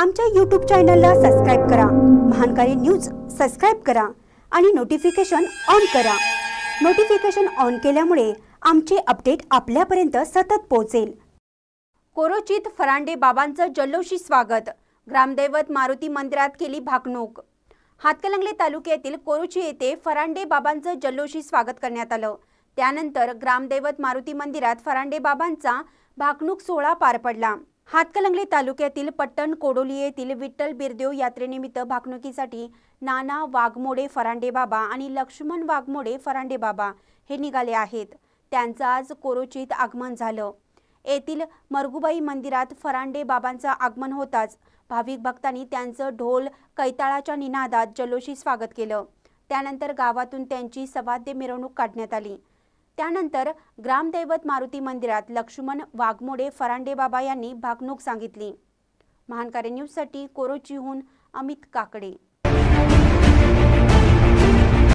आमच्या यूट्यूब चॅनलला सबस्क्राईब करा महानकारी न्यूज सबस्क्राईब करा आणि नोटिफिकेशन ऑन करा नोटिफिकेशन ऑन केल्यामुळे आमचे अपडेट आपल्यापर्यंत सतत पोहोचेल कोरोचित फरांडे बाबांचं जल्लोषी स्वागत ग्रामदैवत मारुती मंदिरात केली भाकणूक हातकलंगले तालुक्यातील कोरोची येथे फरांडे बाबांचं जल्लोषी स्वागत करण्यात आलं त्यानंतर ग्रामदैवत मारुती मंदिरात फरांडे बाबांचा भाकणूक सोहळा पार पडला हातकलंगले तालुक्यातील पट्टण कोडोली येथील विठ्ठल बिरदेव यात्रेनिमित्त भागणुकीसाठी नाना वाघमोडे फरांडे बाबा आणि लक्ष्मण वाघमोडे फरांडे बाबा हे निघाले आहेत त्यांचं आज कोरोचित आगमन झालं येथील मरगुबाई मंदिरात फरांडे बाबांचं आगमन होताच भाविक भक्तांनी त्यांचं ढोल कैताळाच्या निनादात जलोषी स्वागत केलं त्यानंतर गावातून त्यांची सवाद्य मिरवणूक काढण्यात आली त्यानंतर ग्रामदैवत मारुती मंदिरात लक्ष्मण वाघमोडे फरांडे बाबा यांनी भागणूक सांगितली महानकार्य न्यूजसाठी कोरोचीहून अमित काकडे